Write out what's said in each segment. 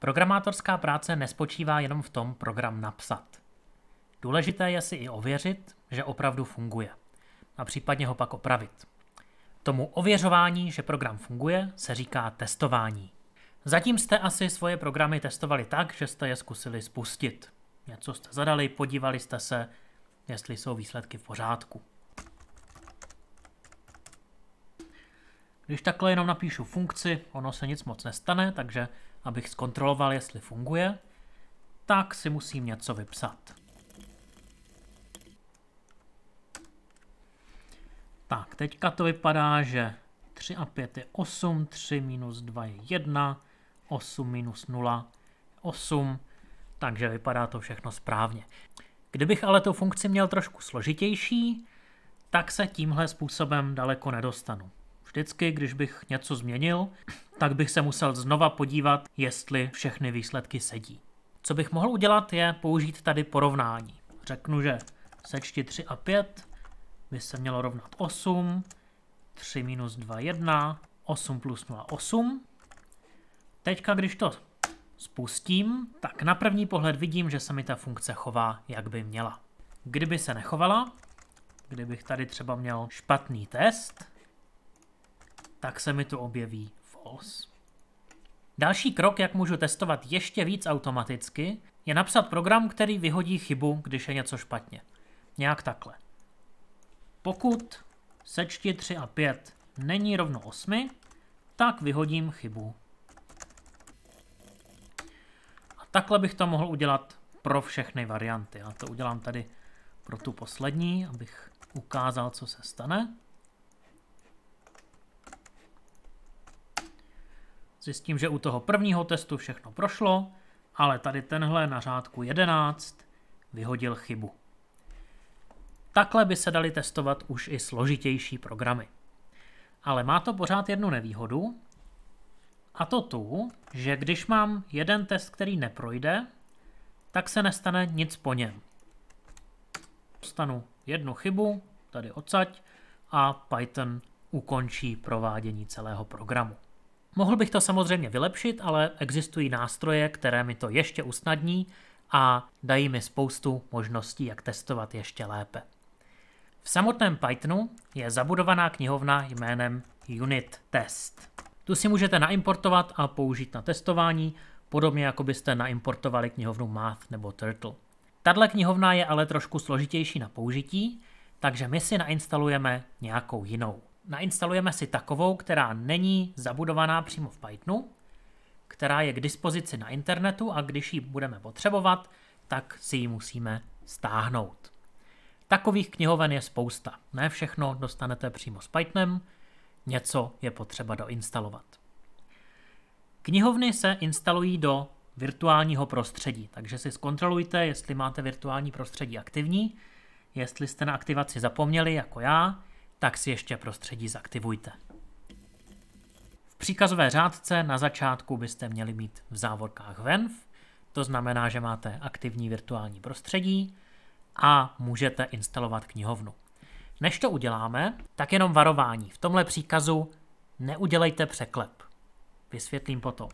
Programátorská práce nespočívá jenom v tom program napsat. Důležité je si i ověřit, že opravdu funguje a případně ho pak opravit. Tomu ověřování, že program funguje, se říká testování. Zatím jste asi svoje programy testovali tak, že jste je zkusili spustit. Něco jste zadali, podívali jste se, jestli jsou výsledky v pořádku. Když takhle jenom napíšu funkci, ono se nic moc nestane, takže abych zkontroloval, jestli funguje, tak si musím něco vypsat. Tak, teďka to vypadá, že 3 a 5 je 8, 3 minus 2 je 1, 8 minus 0 je 8, takže vypadá to všechno správně. Kdybych ale tu funkci měl trošku složitější, tak se tímhle způsobem daleko nedostanu. Vždycky, když bych něco změnil, tak bych se musel znova podívat, jestli všechny výsledky sedí. Co bych mohl udělat, je použít tady porovnání. Řeknu, že sečti 3 a 5 by se mělo rovnat 8, 3 minus 2, 1, 8 plus 0, 8. Teďka, když to spustím, tak na první pohled vidím, že se mi ta funkce chová, jak by měla. Kdyby se nechovala, kdybych tady třeba měl špatný test, tak se mi tu objeví false. Další krok, jak můžu testovat ještě víc automaticky, je napsat program, který vyhodí chybu, když je něco špatně. Nějak takhle. Pokud sečti 3 a 5 není rovno 8, tak vyhodím chybu. A takhle bych to mohl udělat pro všechny varianty. Já to udělám tady pro tu poslední, abych ukázal, co se stane. Prostě tím, že u toho prvního testu všechno prošlo, ale tady tenhle na řádku 11 vyhodil chybu. Takhle by se dali testovat už i složitější programy. Ale má to pořád jednu nevýhodu, a to tu, že když mám jeden test, který neprojde, tak se nestane nic po něm. Dostanu jednu chybu, tady odsaď, a Python ukončí provádění celého programu. Mohl bych to samozřejmě vylepšit, ale existují nástroje, které mi to ještě usnadní a dají mi spoustu možností, jak testovat ještě lépe. V samotném Pythonu je zabudovaná knihovna jménem Unit Test. Tu si můžete naimportovat a použít na testování, podobně jako byste naimportovali knihovnu Math nebo Turtle. Tato knihovna je ale trošku složitější na použití, takže my si nainstalujeme nějakou jinou nainstalujeme si takovou, která není zabudovaná přímo v Pythonu, která je k dispozici na internetu a když ji budeme potřebovat, tak si ji musíme stáhnout. Takových knihoven je spousta. Ne všechno dostanete přímo s Pythonem, něco je potřeba doinstalovat. Knihovny se instalují do virtuálního prostředí, takže si zkontrolujte, jestli máte virtuální prostředí aktivní, jestli jste na aktivaci zapomněli, jako já, tak si ještě prostředí zaktivujte. V příkazové řádce na začátku byste měli mít v závorkách venv, to znamená, že máte aktivní virtuální prostředí a můžete instalovat knihovnu. Než to uděláme, tak jenom varování. V tomhle příkazu neudělejte překlep. Vysvětlím potom.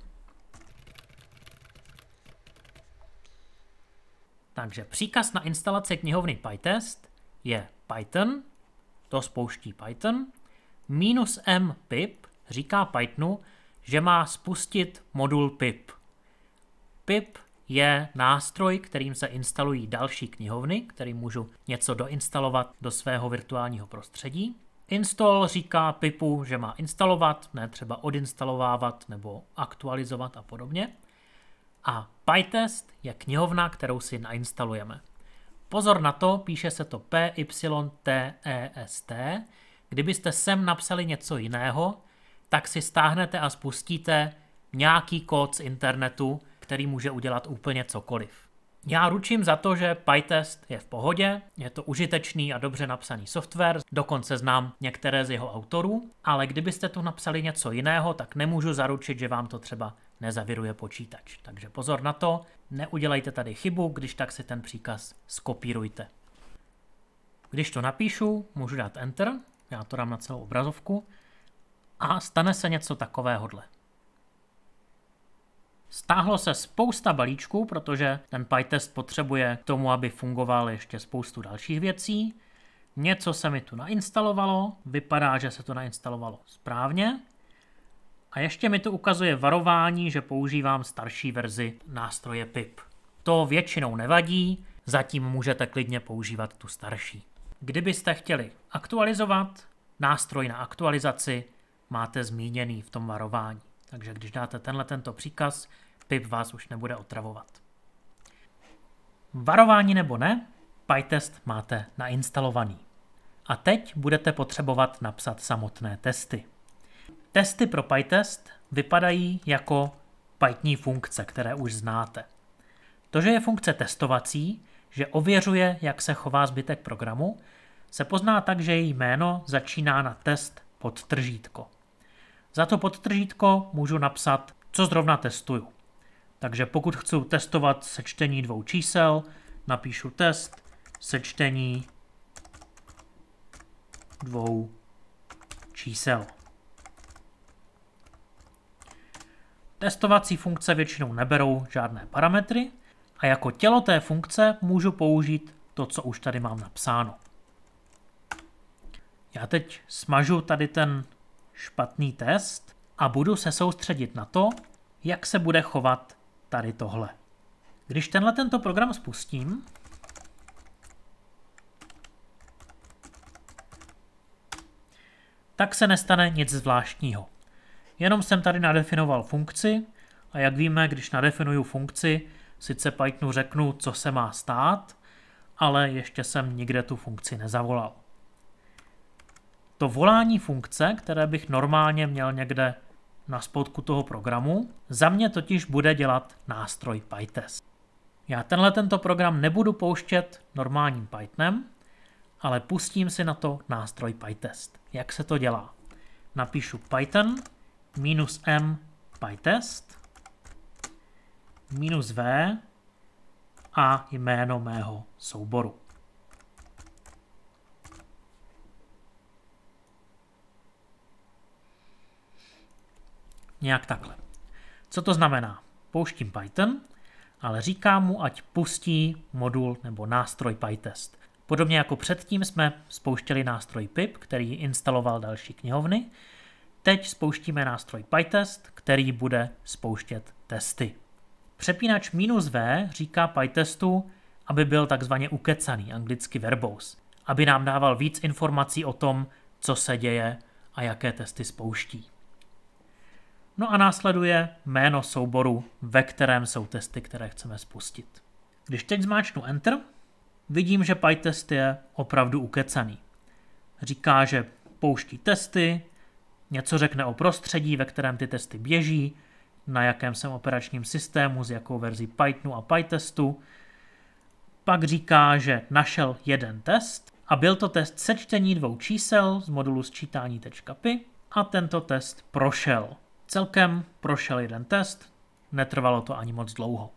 Takže příkaz na instalaci knihovny PyTest je Python to spouští Python, minus m pip říká Pythonu, že má spustit modul pip. Pip je nástroj, kterým se instalují další knihovny, který můžu něco doinstalovat do svého virtuálního prostředí. Install říká pipu, že má instalovat, ne třeba odinstalovávat nebo aktualizovat a podobně. A PyTest je knihovna, kterou si nainstalujeme. Pozor na to, píše se to P, Y, T, E, S, T. Kdybyste sem napsali něco jiného, tak si stáhnete a spustíte nějaký kód z internetu, který může udělat úplně cokoliv. Já ručím za to, že PyTest je v pohodě, je to užitečný a dobře napsaný software, dokonce znám některé z jeho autorů, ale kdybyste tu napsali něco jiného, tak nemůžu zaručit, že vám to třeba nezaviruje počítač. Takže pozor na to, neudělejte tady chybu, když tak si ten příkaz skopírujte. Když to napíšu, můžu dát Enter, já to dám na celou obrazovku a stane se něco takovéhodle. Stáhlo se spousta balíčků, protože ten PyTest potřebuje k tomu, aby fungoval ještě spoustu dalších věcí. Něco se mi tu nainstalovalo, vypadá, že se to nainstalovalo správně. A ještě mi to ukazuje varování, že používám starší verzi nástroje PIP. To většinou nevadí, zatím můžete klidně používat tu starší. Kdybyste chtěli aktualizovat, nástroj na aktualizaci máte zmíněný v tom varování. Takže když dáte tenhle tento příkaz, PIP vás už nebude otravovat. Varování nebo ne, PyTest máte nainstalovaný. A teď budete potřebovat napsat samotné testy. Testy pro PyTest vypadají jako Pythoní funkce, které už znáte. To, že je funkce testovací, že ověřuje, jak se chová zbytek programu, se pozná tak, že její jméno začíná na test podtržítko. Za to podtržítko můžu napsat, co zrovna testuju. Takže pokud chci testovat sečtení dvou čísel, napíšu test sečtení dvou čísel. Testovací funkce většinou neberou žádné parametry a jako tělo té funkce můžu použít to, co už tady mám napsáno. Já teď smažu tady ten špatný test a budu se soustředit na to, jak se bude chovat tady tohle. Když tenhle tento program spustím, tak se nestane nic zvláštního. Jenom jsem tady nadefinoval funkci a jak víme, když nadefinuju funkci, sice Pythonu řeknu, co se má stát, ale ještě jsem nikde tu funkci nezavolal. To volání funkce, které bych normálně měl někde na spodku toho programu, za mě totiž bude dělat nástroj PyTest. Já tenhle tento program nebudu pouštět normálním Pythonem, ale pustím si na to nástroj PyTest. Jak se to dělá? Napíšu Python minus m PyTest, minus v a jméno mého souboru. Nějak takhle. Co to znamená? Pouštím Python, ale říkám mu, ať pustí modul nebo nástroj PyTest. Podobně jako předtím jsme spouštěli nástroj pip, který instaloval další knihovny, Teď spouštíme nástroj PyTest, který bude spouštět testy. Přepínač minus V říká PyTestu, aby byl takzvaně ukecaný, anglicky verbose, aby nám dával víc informací o tom, co se děje a jaké testy spouští. No a následuje jméno souboru, ve kterém jsou testy, které chceme spustit. Když teď zmáčknu Enter, vidím, že PyTest je opravdu ukecaný. Říká, že pouští testy, Něco řekne o prostředí, ve kterém ty testy běží, na jakém jsem operačním systému, s jakou verzí Pythonu a PyTestu. Pak říká, že našel jeden test a byl to test sečtení dvou čísel z modulu sčítání.py a tento test prošel. Celkem prošel jeden test, netrvalo to ani moc dlouho.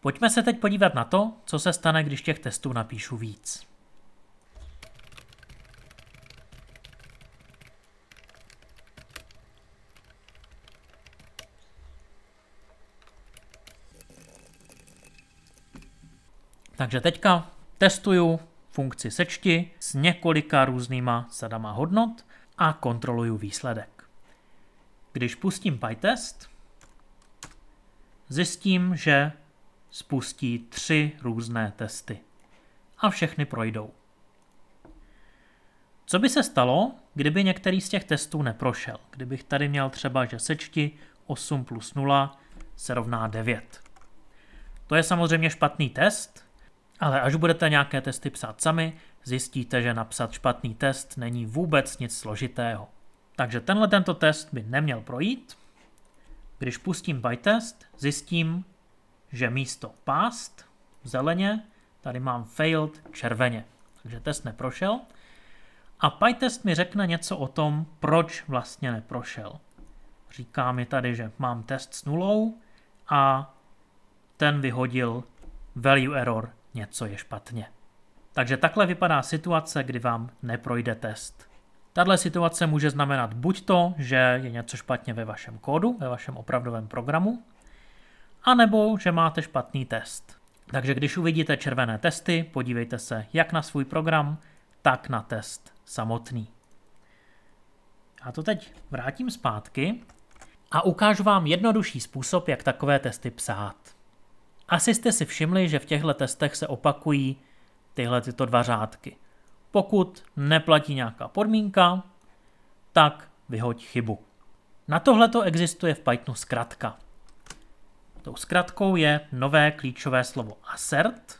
Pojďme se teď podívat na to, co se stane, když těch testů napíšu víc. Takže teďka testuju funkci sečti s několika různýma sadama hodnot a kontroluju výsledek. Když pustím PyTest, zjistím, že spustí tři různé testy a všechny projdou. Co by se stalo, kdyby některý z těch testů neprošel? Kdybych tady měl třeba, že sečti 8 plus 0 se rovná 9. To je samozřejmě špatný test, ale až budete nějaké testy psát sami, zjistíte, že napsat špatný test není vůbec nic složitého. Takže tenhle tento test by neměl projít. Když pustím bytest, zjistím, že místo past zeleně, tady mám failed červeně. Takže test neprošel. A PyTest mi řekne něco o tom, proč vlastně neprošel. Říká mi tady, že mám test s nulou a ten vyhodil value error něco je špatně. Takže takhle vypadá situace, kdy vám neprojde test. Tahle situace může znamenat buď to, že je něco špatně ve vašem kódu, ve vašem opravdovém programu, anebo že máte špatný test. Takže když uvidíte červené testy, podívejte se jak na svůj program, tak na test samotný. Já to teď vrátím zpátky a ukážu vám jednodušší způsob, jak takové testy psát. Asi jste si všimli, že v těchto testech se opakují tyhle tyto dva řádky. Pokud neplatí nějaká podmínka, tak vyhoď chybu. Na tohle to existuje v Pythonu zkratka. Tou zkratkou je nové klíčové slovo assert,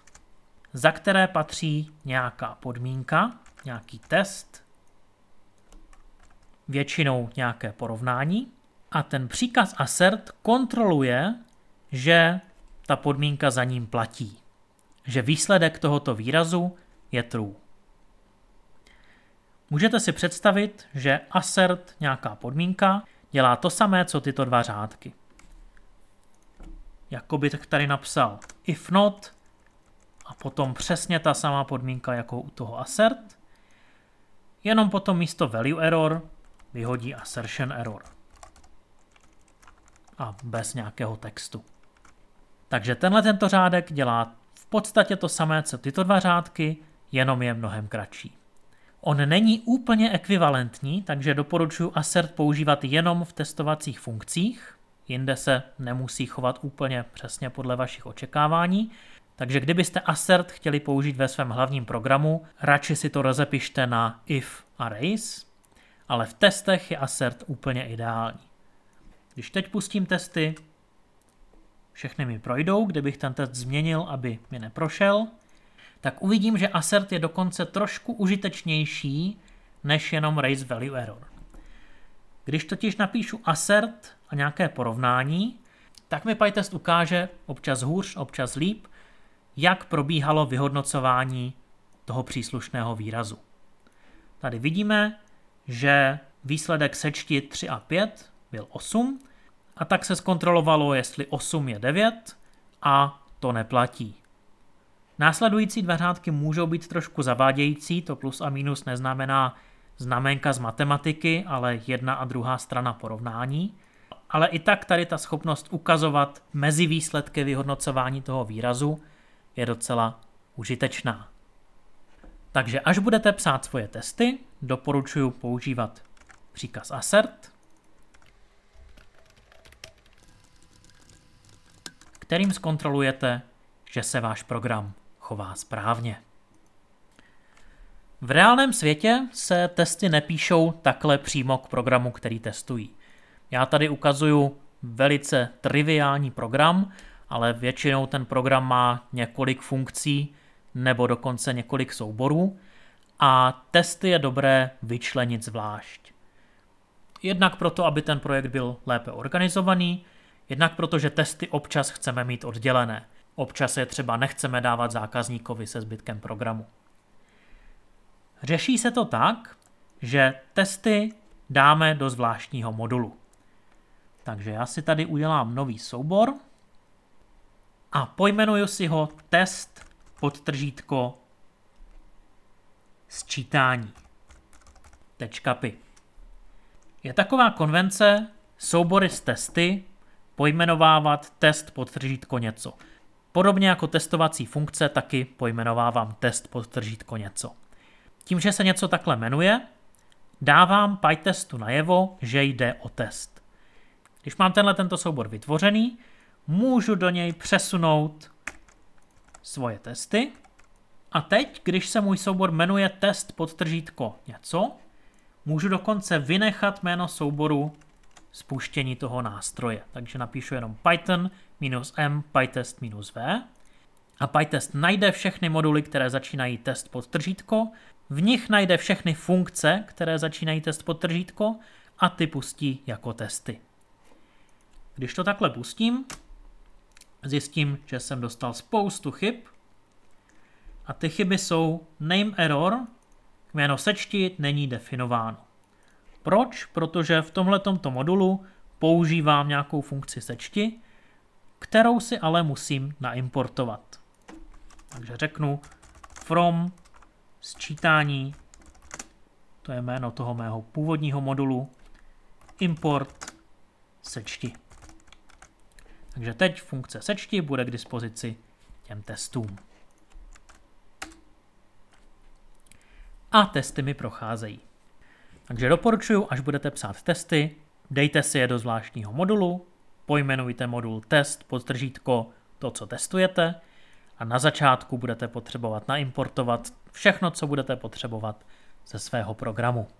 za které patří nějaká podmínka, nějaký test, většinou nějaké porovnání. A ten příkaz assert kontroluje, že ta podmínka za ním platí, že výsledek tohoto výrazu je true. Můžete si představit, že assert nějaká podmínka dělá to samé, co tyto dva řádky. Jakoby tady napsal if not a potom přesně ta samá podmínka jako u toho assert, jenom potom místo value error vyhodí assertion error. A bez nějakého textu. Takže tenhle tento řádek dělá v podstatě to samé, co tyto dva řádky, jenom je mnohem kratší. On není úplně ekvivalentní, takže doporučuji assert používat jenom v testovacích funkcích, jinde se nemusí chovat úplně přesně podle vašich očekávání, takže kdybyste assert chtěli použít ve svém hlavním programu, radši si to rozepište na if arrays, ale v testech je assert úplně ideální. Když teď pustím testy, všechny mi projdou, kdybych ten test změnil, aby mi neprošel, tak uvidím, že assert je dokonce trošku užitečnější než jenom raise value error. Když totiž napíšu assert a nějaké porovnání, tak mi PyTest ukáže občas hůř, občas líp, jak probíhalo vyhodnocování toho příslušného výrazu. Tady vidíme, že výsledek sečti 3 a 5 byl 8, a tak se zkontrolovalo, jestli 8 je 9 a to neplatí. Následující dva řádky můžou být trošku zavádějící, to plus a minus neznamená znamenka z matematiky, ale jedna a druhá strana porovnání. Ale i tak tady ta schopnost ukazovat mezi výsledky vyhodnocování toho výrazu je docela užitečná. Takže až budete psát svoje testy, doporučuji používat příkaz assert, kterým zkontrolujete, že se váš program chová správně. V reálném světě se testy nepíšou takhle přímo k programu, který testují. Já tady ukazuju velice triviální program, ale většinou ten program má několik funkcí nebo dokonce několik souborů a testy je dobré vyčlenit zvlášť. Jednak proto, aby ten projekt byl lépe organizovaný, Jednak protože testy občas chceme mít oddělené. Občas je třeba nechceme dávat zákazníkovi se zbytkem programu. Řeší se to tak, že testy dáme do zvláštního modulu. Takže já si tady udělám nový soubor a pojmenuju si ho test podtržítko sčítání. Je taková konvence soubory s testy pojmenovávat test podtržítko něco. Podobně jako testovací funkce, taky pojmenovávám test podtržítko něco. Tím, že se něco takhle jmenuje, dávám PyTestu najevo, že jde o test. Když mám tenhle tento soubor vytvořený, můžu do něj přesunout svoje testy. A teď, když se můj soubor jmenuje test podtržítko něco, můžu dokonce vynechat jméno souboru spuštění toho nástroje. Takže napíšu jenom python minus m pytest minus v a pytest najde všechny moduly, které začínají test pod tržítko, v nich najde všechny funkce, které začínají test pod tržítko a ty pustí jako testy. Když to takhle pustím, zjistím, že jsem dostal spoustu chyb a ty chyby jsou name error, jméno sečti není definováno. Proč? Protože v tomhle modulu používám nějakou funkci sečti, kterou si ale musím naimportovat. Takže řeknu from sčítání, to je jméno toho mého původního modulu, import sečti. Takže teď funkce sečti bude k dispozici těm testům. A testy mi procházejí. Takže doporučuji, až budete psát testy, dejte si je do zvláštního modulu, pojmenujte modul test pod tržítko to, co testujete a na začátku budete potřebovat naimportovat všechno, co budete potřebovat ze svého programu.